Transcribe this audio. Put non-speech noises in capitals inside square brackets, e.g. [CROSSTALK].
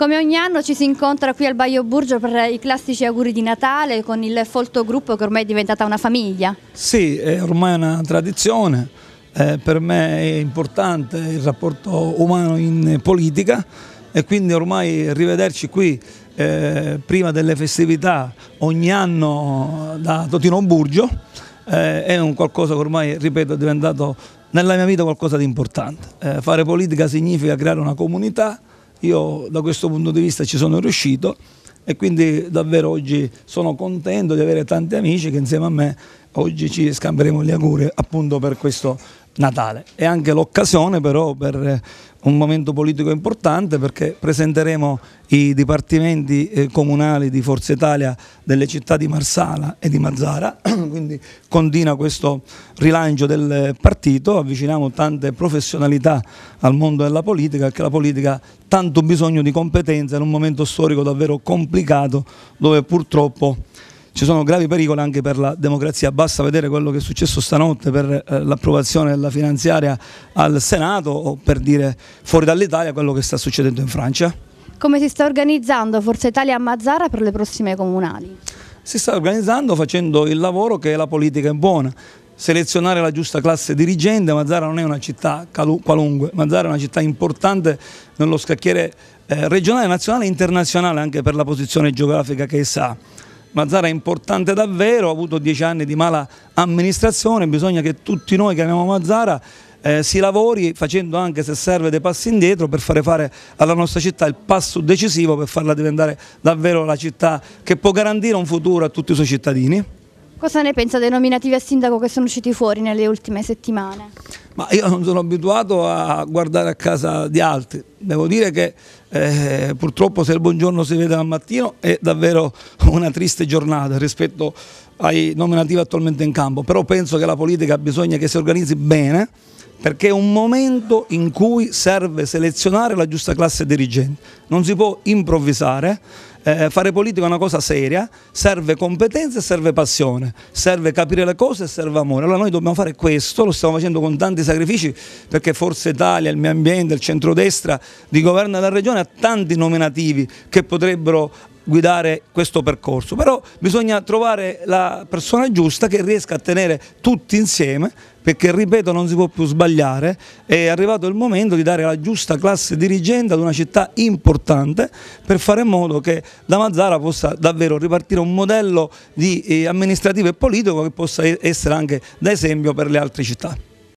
Come ogni anno ci si incontra qui al Baio Burgio per i classici auguri di Natale con il folto gruppo che ormai è diventata una famiglia. Sì, è ormai una tradizione, eh, per me è importante il rapporto umano in politica e quindi ormai rivederci qui eh, prima delle festività ogni anno da Totino Burgio eh, è un qualcosa che ormai, ripeto, è diventato nella mia vita qualcosa di importante. Eh, fare politica significa creare una comunità, io da questo punto di vista ci sono riuscito e quindi davvero oggi sono contento di avere tanti amici che insieme a me oggi ci scamperemo gli auguri appunto per questo Natale. È anche l'occasione però per eh, un momento politico importante perché presenteremo i dipartimenti eh, comunali di Forza Italia delle città di Marsala e di Mazzara, [CLEARS THROAT] quindi continua questo rilancio del partito, avviciniamo tante professionalità al mondo della politica, perché la politica ha tanto bisogno di competenza in un momento storico davvero complicato dove purtroppo ci sono gravi pericoli anche per la democrazia. Basta vedere quello che è successo stanotte per eh, l'approvazione della finanziaria al Senato o per dire fuori dall'Italia quello che sta succedendo in Francia. Come si sta organizzando Forza Italia a Mazzara per le prossime comunali? Si sta organizzando facendo il lavoro che la politica è buona, selezionare la giusta classe dirigente. Mazzara non è una città qualunque, Mazzara è una città importante nello scacchiere eh, regionale, nazionale e internazionale anche per la posizione geografica che essa ha. Mazzara è importante davvero, ha avuto dieci anni di mala amministrazione, bisogna che tutti noi che amiamo Mazzara eh, si lavori facendo anche se serve dei passi indietro per fare fare alla nostra città il passo decisivo per farla diventare davvero la città che può garantire un futuro a tutti i suoi cittadini. Cosa ne pensa dei nominativi a sindaco che sono usciti fuori nelle ultime settimane? ma io non sono abituato a guardare a casa di altri. Devo dire che eh, purtroppo se il buongiorno si vede al mattino è davvero [LAUGHS] una triste giornata rispetto ai nominativi attualmente in campo, però penso che la politica bisogna che si organizzi bene perché è un momento in cui serve selezionare la giusta classe dirigente, non si può improvvisare eh, eh, fare politica è una cosa seria, serve competenza e serve passione, serve capire le cose e serve amore. Allora noi dobbiamo fare questo, lo stiamo facendo con tanti sacrifici perché Forza Italia, il mio ambiente, il centrodestra di governo della regione ha tanti nominativi che potrebbero guidare questo percorso, però bisogna trovare la persona giusta che riesca a tenere tutti insieme perché ripeto non si può più sbagliare, è arrivato il momento di dare la giusta classe dirigente ad una città importante per fare in modo che da Mazzara possa davvero ripartire un modello eh, amministrativo e politico che possa essere anche da esempio per le altre città.